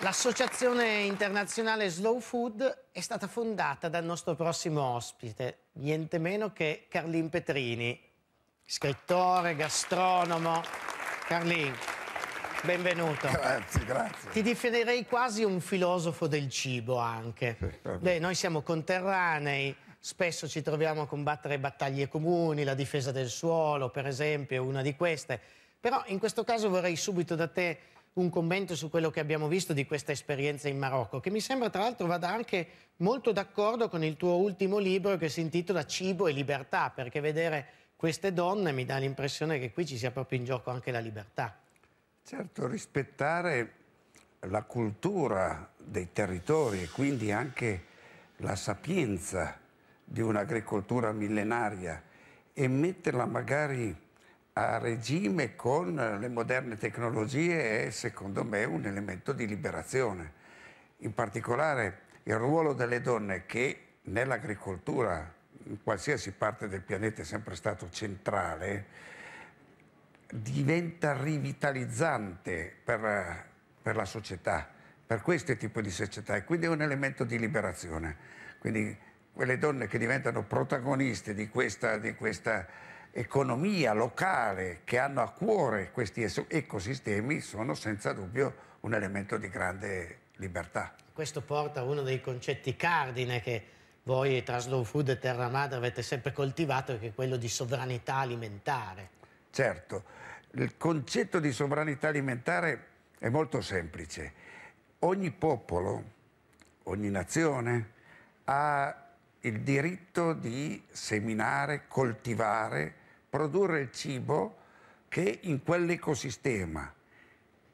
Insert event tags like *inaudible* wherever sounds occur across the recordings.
L'associazione internazionale Slow Food è stata fondata dal nostro prossimo ospite, niente meno che Carlin Petrini, scrittore, gastronomo. Carlin, benvenuto. Grazie, grazie. Ti definirei quasi un filosofo del cibo anche. Beh, noi siamo conterranei, spesso ci troviamo a combattere battaglie comuni, la difesa del suolo per esempio è una di queste, però in questo caso vorrei subito da te un commento su quello che abbiamo visto di questa esperienza in Marocco, che mi sembra tra l'altro vada anche molto d'accordo con il tuo ultimo libro che si intitola Cibo e libertà, perché vedere queste donne mi dà l'impressione che qui ci sia proprio in gioco anche la libertà. Certo, rispettare la cultura dei territori e quindi anche la sapienza di un'agricoltura millenaria e metterla magari a regime con le moderne tecnologie è secondo me un elemento di liberazione. In particolare il ruolo delle donne che nell'agricoltura, in qualsiasi parte del pianeta è sempre stato centrale, diventa rivitalizzante per, per la società, per questo tipo di società e quindi è un elemento di liberazione. Quindi quelle donne che diventano protagoniste di questa, di questa economia locale che hanno a cuore questi ecosistemi sono senza dubbio un elemento di grande libertà. Questo porta a uno dei concetti cardine che voi tra Slow Food e Terra Madre avete sempre coltivato, che è quello di sovranità alimentare. Certo, il concetto di sovranità alimentare è molto semplice. Ogni popolo, ogni nazione ha il diritto di seminare, coltivare, produrre il cibo che in quell'ecosistema,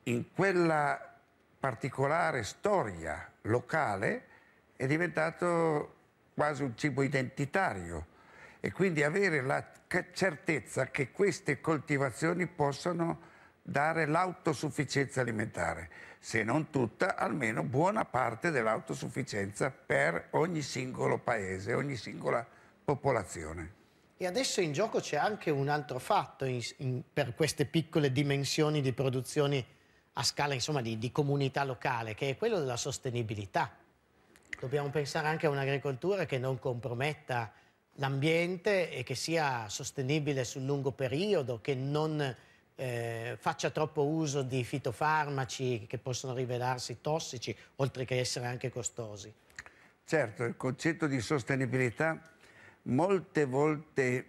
in quella particolare storia locale, è diventato quasi un cibo identitario e quindi avere la certezza che queste coltivazioni possano dare l'autosufficienza alimentare, se non tutta, almeno buona parte dell'autosufficienza per ogni singolo paese, ogni singola popolazione. E adesso in gioco c'è anche un altro fatto in, in, per queste piccole dimensioni di produzioni a scala insomma, di, di comunità locale, che è quello della sostenibilità. Dobbiamo pensare anche a un'agricoltura che non comprometta l'ambiente e che sia sostenibile sul lungo periodo, che non eh, faccia troppo uso di fitofarmaci che possono rivelarsi tossici, oltre che essere anche costosi. Certo, il concetto di sostenibilità molte volte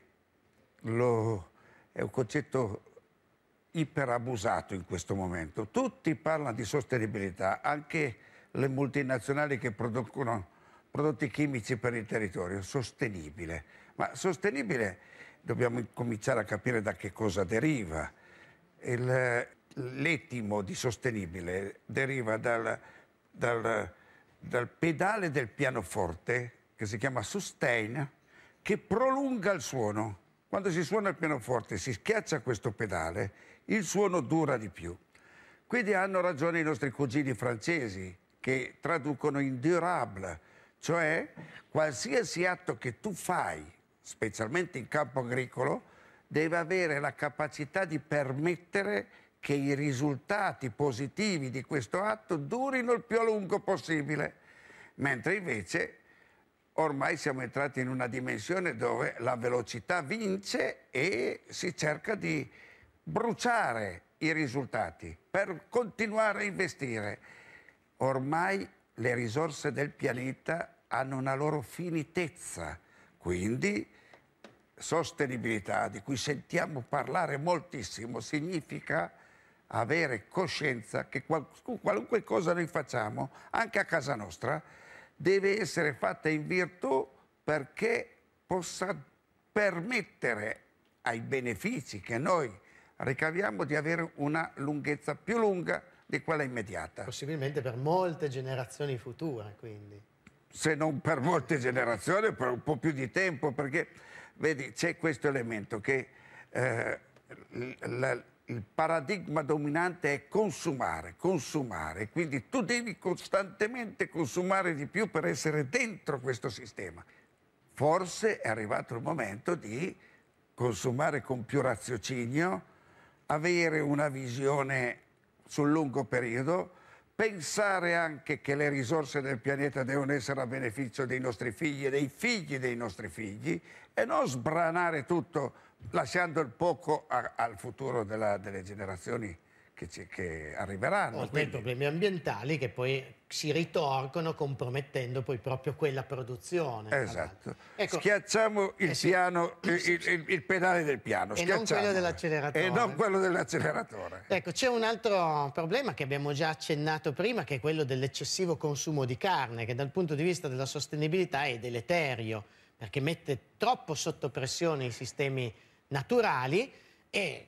lo, è un concetto iperabusato in questo momento. Tutti parlano di sostenibilità, anche le multinazionali che producono prodotti chimici per il territorio, sostenibile. Ma sostenibile dobbiamo cominciare a capire da che cosa deriva. Il, l'etimo di sostenibile deriva dal, dal, dal pedale del pianoforte che si chiama sustain, che prolunga il suono. Quando si suona il pianoforte, si schiaccia questo pedale, il suono dura di più. Quindi hanno ragione i nostri cugini francesi che traducono in durable, cioè qualsiasi atto che tu fai, specialmente in campo agricolo, deve avere la capacità di permettere che i risultati positivi di questo atto durino il più a lungo possibile, mentre invece ormai siamo entrati in una dimensione dove la velocità vince e si cerca di bruciare i risultati per continuare a investire. Ormai le risorse del pianeta hanno una loro finitezza, quindi sostenibilità, di cui sentiamo parlare moltissimo, significa avere coscienza che qualunque cosa noi facciamo, anche a casa nostra, deve essere fatta in virtù perché possa permettere ai benefici che noi ricaviamo di avere una lunghezza più lunga di quella immediata. Possibilmente per molte generazioni future, quindi. Se non per molte generazioni, per un po' più di tempo, perché vedi, c'è questo elemento che eh, la, il paradigma dominante è consumare, consumare, quindi tu devi costantemente consumare di più per essere dentro questo sistema. Forse è arrivato il momento di consumare con più raziocinio, avere una visione sul lungo periodo, pensare anche che le risorse del pianeta devono essere a beneficio dei nostri figli e dei figli dei nostri figli e non sbranare tutto lasciando il poco a, al futuro della, delle generazioni che, ci, che arriveranno. Oltre ai problemi ambientali che poi si ritorcono compromettendo poi proprio quella produzione. Esatto. Ecco, Schiacciamo il, eh sì. piano, il, il, il, pedale del piano. E non quello dell'acceleratore. E non quello dell'acceleratore. Ecco, c'è un altro problema che abbiamo già accennato prima, che è quello dell'eccessivo consumo di carne, che dal punto di vista della sostenibilità è deleterio, perché mette troppo sotto pressione i sistemi naturali e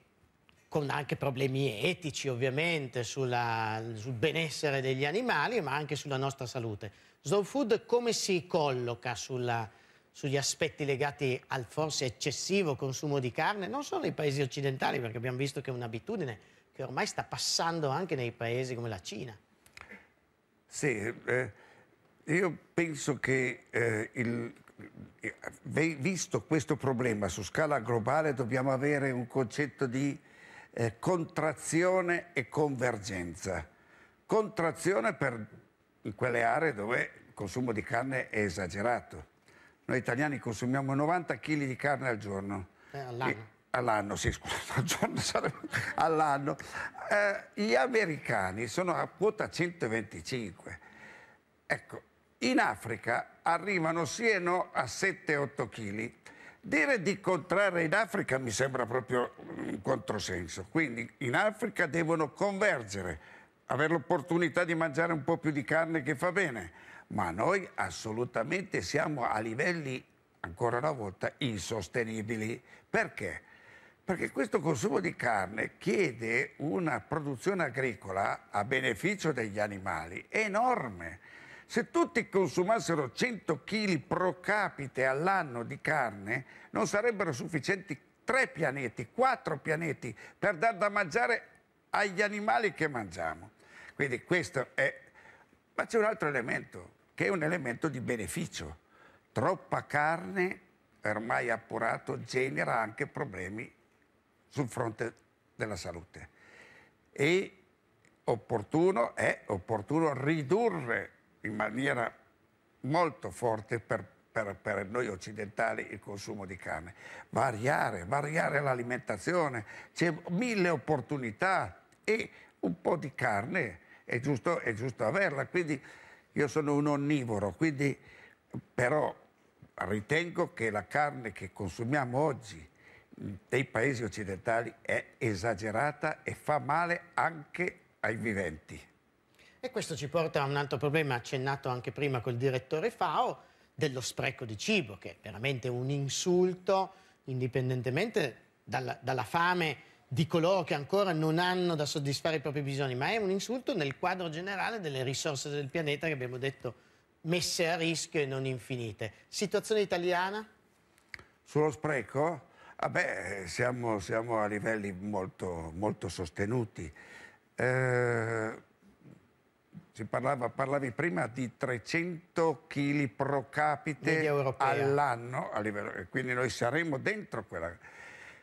con anche problemi etici ovviamente sulla, sul benessere degli animali ma anche sulla nostra salute. Slow food come si colloca sulla, sugli aspetti legati al forse eccessivo consumo di carne, non solo nei paesi occidentali perché abbiamo visto che è un'abitudine che ormai sta passando anche nei paesi come la Cina. Sì, eh, io penso che eh, il eh, eh, visto questo problema su scala globale dobbiamo avere un concetto di eh, contrazione e convergenza. Contrazione per quelle aree dove il consumo di carne è esagerato. Noi italiani consumiamo 90 kg di carne al giorno. Eh, all'anno. all'anno, sì, scusa, *laughs* al giorno sarebbe, all'anno. Eh, gli americani sono a quota 125. Ecco, in Africa arrivano siano a 7-8 kg. Dire di contrarre in Africa mi sembra proprio un controsenso. Quindi in Africa devono convergere, avere l'opportunità di mangiare un po' più di carne che fa bene. Ma noi assolutamente siamo a livelli, ancora una volta, insostenibili. Perché? Perché questo consumo di carne chiede una produzione agricola a beneficio degli animali enorme se tutti consumassero 100 kg pro capite all'anno di carne, non sarebbero sufficienti tre pianeti, quattro pianeti per dar da mangiare agli animali che mangiamo. Quindi questo è... Ma c'è un altro elemento, che è un elemento di beneficio. Troppa carne, ormai appurato, genera anche problemi sul fronte della salute. E opportuno è opportuno ridurre in maniera molto forte per, per, per noi occidentali il consumo di carne. Variare, variare l'alimentazione, c'è mille opportunità e un po' di carne è giusto, è giusto averla. Quindi io sono un onnivoro, quindi però ritengo che la carne che consumiamo oggi dei paesi occidentali è esagerata e fa male anche ai viventi. E questo ci porta a un altro problema accennato anche prima col direttore Fao, dello spreco di cibo, che è veramente un insulto, indipendentemente dalla, dalla fame di coloro che ancora non hanno da soddisfare i propri bisogni, ma è un insulto nel quadro generale delle risorse del pianeta che abbiamo detto messe a rischio e non infinite. Situazione italiana? Sullo spreco? Vabbè, ah siamo, siamo, a livelli molto, molto sostenuti. Eh, parlava, parlavi prima di 300 kg pro capite all'anno, quindi noi saremo dentro quella...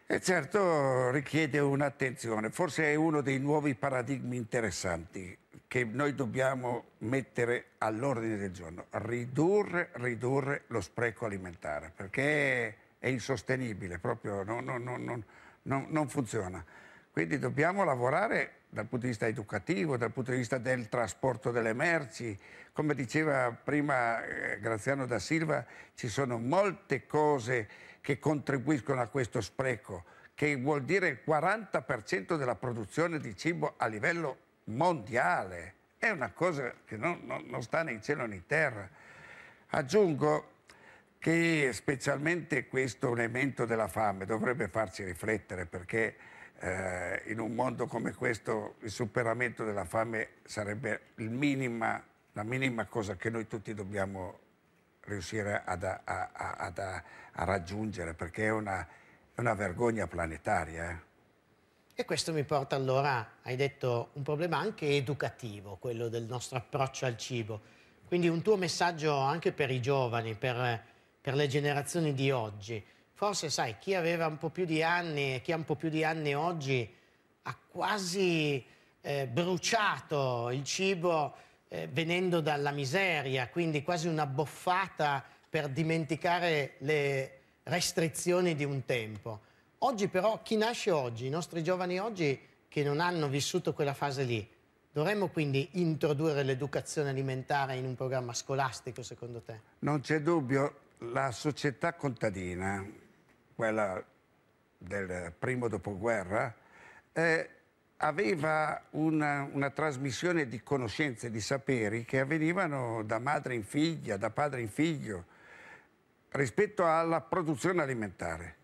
E certo richiede un'attenzione, forse è uno dei nuovi paradigmi interessanti che noi dobbiamo mettere all'ordine del giorno, ridurre, ridurre lo spreco alimentare, perché è insostenibile, proprio non, non, non, non funziona. Quindi dobbiamo lavorare dal punto di vista educativo, dal punto di vista del trasporto delle merci. Come diceva prima eh, Graziano da Silva, ci sono molte cose che contribuiscono a questo spreco, che vuol dire il 40% della produzione di cibo a livello mondiale. È una cosa che non, non, non sta né in cielo né in terra. Aggiungo che specialmente questo elemento della fame dovrebbe farci riflettere perché eh, in un mondo come questo il superamento della fame sarebbe minima, la minima cosa che noi tutti dobbiamo riuscire ad, a, a, ad, a, a raggiungere, perché è una, è una vergogna planetaria. Eh. E questo mi porta allora, hai detto, un problema anche educativo, quello del nostro approccio al cibo. Quindi un tuo messaggio anche per i giovani, per, per le generazioni di oggi forse sai, chi aveva un po' più di anni e chi ha un po' più di anni oggi ha quasi eh, bruciato il cibo eh, venendo dalla miseria, quindi quasi una boffata per dimenticare le restrizioni di un tempo. Oggi però chi nasce oggi, i nostri giovani oggi che non hanno vissuto quella fase lì, Dovremmo quindi introdurre l'educazione alimentare in un programma scolastico, secondo te? Non c'è dubbio, la società contadina quella del primo dopoguerra, eh, aveva una, una, trasmissione di conoscenze, di saperi che avvenivano da madre in figlia, da padre in figlio, rispetto alla produzione alimentare.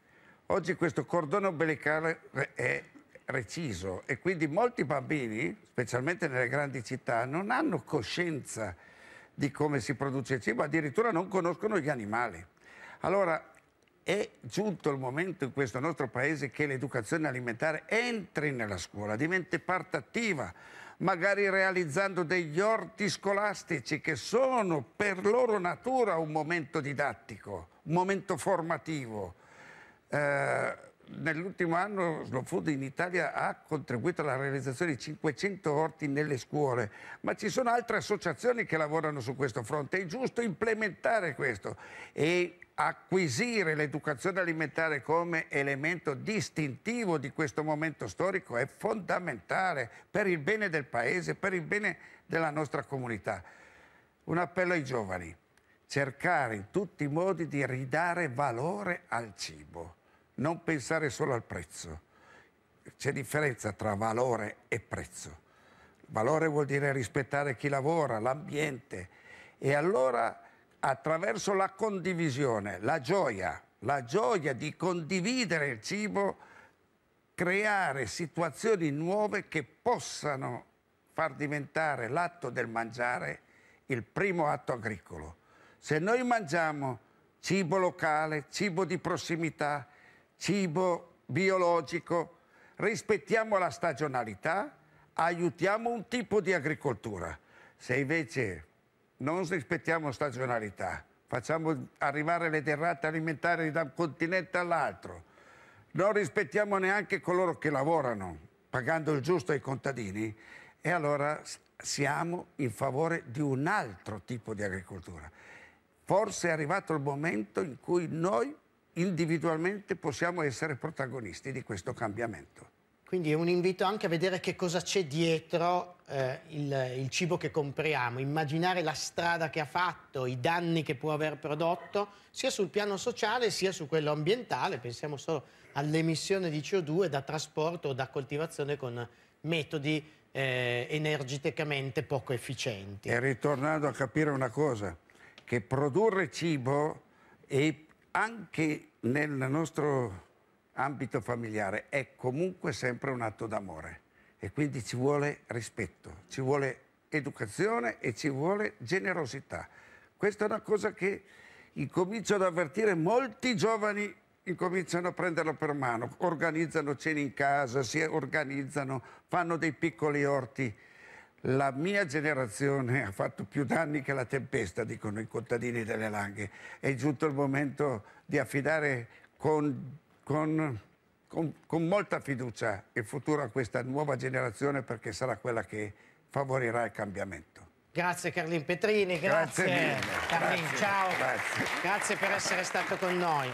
Oggi questo cordone obelicale è reciso e quindi molti bambini, specialmente nelle grandi città, non hanno coscienza di come si produce il cibo, addirittura non conoscono gli animali. Allora è giunto il momento in questo nostro paese che l'educazione alimentare entri nella scuola, diventi parte attiva, magari realizzando degli orti scolastici che sono per loro natura un momento didattico, un momento formativo. Eh, nell'ultimo anno Slow Food in Italia ha contribuito alla realizzazione di 500 orti nelle scuole, ma ci sono altre associazioni che lavorano su questo fronte, è giusto implementare questo e acquisire l'educazione alimentare come elemento distintivo di questo momento storico è fondamentale per il bene del paese, per il bene della nostra comunità. Un appello ai giovani, cercare in tutti i modi di ridare valore al cibo non pensare solo al prezzo. C'è differenza tra valore e prezzo. Valore vuol dire rispettare chi lavora, l'ambiente. E allora attraverso la condivisione, la gioia, la gioia di condividere il cibo, creare situazioni nuove che possano far diventare l'atto del mangiare il primo atto agricolo. Se noi mangiamo cibo locale, cibo di prossimità, cibo biologico, rispettiamo la stagionalità, aiutiamo un tipo di agricoltura. Se invece non rispettiamo stagionalità, facciamo arrivare le derrate alimentari da un continente all'altro, non rispettiamo neanche coloro che lavorano, pagando il giusto ai contadini, e allora siamo in favore di un altro tipo di agricoltura. Forse è arrivato il momento in cui noi individualmente possiamo essere protagonisti di questo cambiamento. Quindi è un invito anche a vedere che cosa c'è dietro eh, il, il, cibo che compriamo, immaginare la strada che ha fatto, i danni che può aver prodotto, sia sul piano sociale sia su quello ambientale. Pensiamo solo all'emissione di CO2 da trasporto o da coltivazione con metodi eh, energeticamente poco efficienti. E ritornando a capire una cosa, che produrre cibo e anche nel nostro ambito familiare è comunque sempre un atto d'amore e quindi ci vuole rispetto, ci vuole educazione e ci vuole generosità. Questa è una cosa che incomincio ad avvertire molti giovani incominciano a prenderlo per mano, organizzano cene in casa, si organizzano, fanno dei piccoli orti la mia generazione ha fatto più danni che la tempesta, dicono i contadini delle Langhe. È giunto il momento di affidare con, con, con, con molta fiducia il futuro a questa nuova generazione perché sarà quella che favorirà il cambiamento. Grazie Carlin Petrini, grazie, grazie, Carlin, grazie ciao, grazie. grazie per essere stato con noi.